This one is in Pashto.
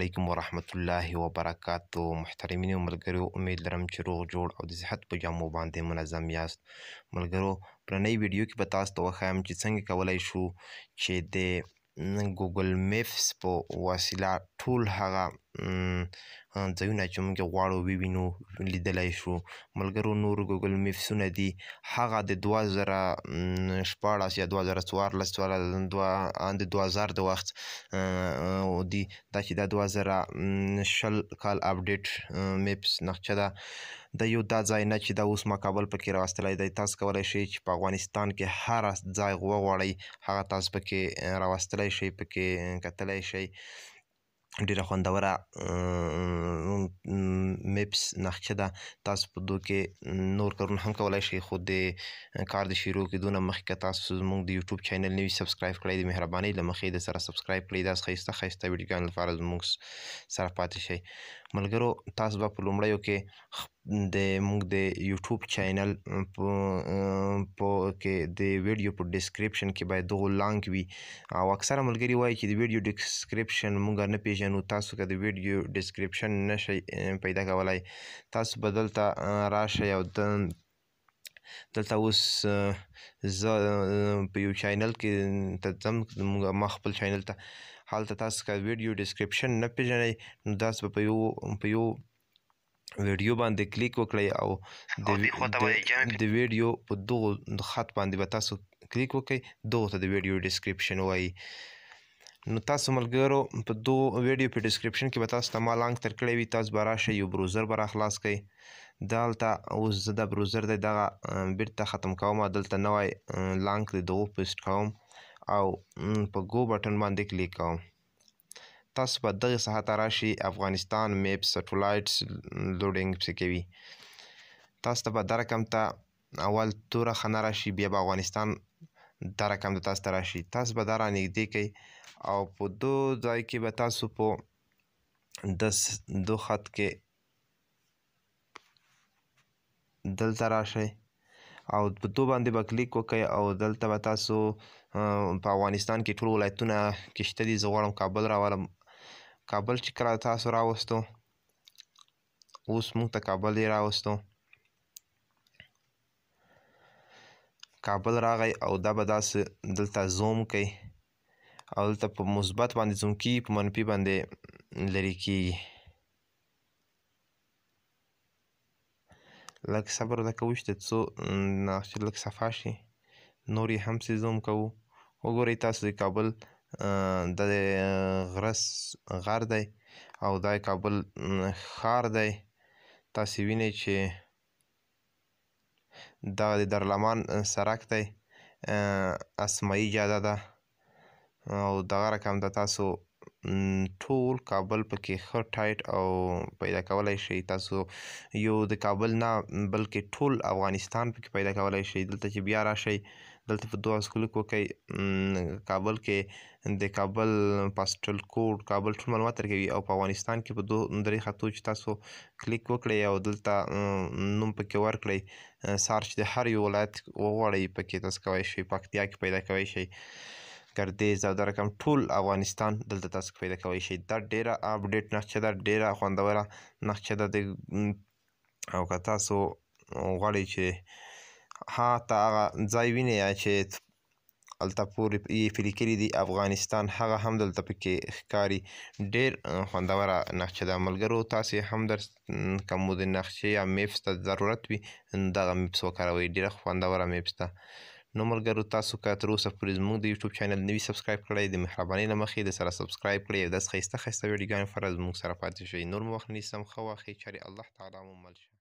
علیکم ورحمت الله وبرکاتو محترمین ملګرو امید لرم چې روغ جوړ او د صحت په جامو باندې منظم یاست ملګرو پرنۍ ویډیو کې به تاسو ته وښایم چې څنګه کولای شو چې د ګوګل میپس په وسیله ټول هغه ځایونه چې موږ یې غواړو ووینو لیدلی شو ملګرو نور ګوګل میپسونه دي هغه د دوه زره شپاړس یا دوه زره څوارلس د دوه زر د وخت دي دا چې دا دوه زره شل کال اپډیټ میپس نقشه ده د یو دا ځای نه چې دا اوس ما کابل پکې راوستلی دی تاسو کولی شئ چې په افغانستان کې هر ځای وغواړئ هغه تاسو پکې راوستلی شئ پکې کتلی شئ ډیره خوندوره مپس نقشه ده تاسو په دو کې نور کارونه هم کولای شئ خو د کار د شروع کېدو نه مخکې تاسو زموږ د یوټیوب چینل نوی سبسکرایب کړئ د مهربانۍ له مخې د سره سبسکرایب کړئ دا ښایسته ښایسته ویډیوګانو لپاره زموږ سره پاتې شئ ملګرو تاسو به په لومړیو کې د موږ د یوټیوب چینل په کې د ویډیو په ډسکرپشن کې باید دغه لانک وي او اکثره ملګری وایي چې د ویډیو ډسکرپشن موږ نه پیژنو تاسو که د ویډیو ډسکرپشن نشي پیدا کولای تاسو بدلته راشئ او دلته اوس زه په یو چینل کې ته ځم ما خپل چینل ته هلته تاسو که ویډیو ډسکرپشن نه پیژنئ نو تاسو په یو په یو ویډیو باندې کلیک وکړئ او د ویډیو په دغه خط باندې به تاسو کلیک وکړئ دغه ته د ویډیو ډسکرپشن وایي نو تاسو ملګرو په دو ویډیو په ډسکرپشن کې به تاسو ته ما لانک تر کړی وي تاسو به راشئ یو بروزر به خلاص کړئ دا هلته اوس زه دا بروزر دی دغه بیرته ختم کوم دلته نوی لانک دی دغه پوسټ کوم او په ګو بټن باندې کلیک کوم تاسو په دغه ساحه ته راشي افغانستان میپ سټولایټس لوډینګ پسې کوي تاسو ته به دا رقم ته اول توره خانه راشي بیا به افغانستان دا رقم ته تاسو ته راشي تاسو به دا رانږدې کوئ او په دو ځای کې به تاسو په دس دو خط کې دلته راشئ او په تو باندې به کلیک وکئ او دلته به تاسو په افغانستان کې ټول ولایتونه کې شته دي زه غواړم کابل راولم کابل چې کله تاسو راوستو اوس موږ ته کابل یې راوستو کابل راغی او دا به داسې دلته زوم کوي او دلته په مثبت باندې زوم کیږي په منفي باندې لرې کیږي لږ صبر ده کوو چې څو چې لږ صفا شي نور یې هم سیزوم کوو وګورئ تاسو د کابل د غرس غر دی او دا کابل ښار دی تاسو وینئ چې دا د درلمان سرک دی اسمایي جاده ده او دغه رقم د تاسو ټول کابل پکې ښه ټایټ او پیدا کولای شئ تاسو یو د کابل نه بلکې ټول افغانستان پکې پیدا کولای شئ دلته چې بیا راشئ دلته په دوه سکلوک وکړئ کابل کې د کابل پاسټل کوډ کابل ټول معلومات درکوي او په افغانستان کې په دوه درې خطو چې تاسو کلیک وکړئ او دلته نوم پکې ورکړئ سارچ د هر یو ولایت وغواړئ پکې تاسو کولی شئ پکتیا کې پیدا کولی شئ ګردیز او دا رقم ټول افغانستان دلته تاسو پیدا کولی شئ دا ډیره اپډیټ نقشه ده ډیره خوندوره نقشه ده د او که تاسو غواړئ چې ها ته هغه ځای وینئ چې هلته پورې یې فلیکلي دي افغانستان هغه هم دلته پکې ښکاري ډېر خوندوره نقشه ده ملګرو تاسې هم در که مو د نقشې یا میپس ته ضرورت وي دغه میپس وکاروئ ډېره خوندوره میپس ده نو ملګرو تاسو که تر اوسه پورې زموږ د یوټیوب چینل نوی سبسکرایب کړی د مهربانۍ له مخې د سره سبسکرایب کړئ او داسې ښایسته ښایسته ویډیوګانې فره زموږ سره پاتې شئ نور مو وخت نیسم ښه واخلئ چارې الله تعالی مو مل شه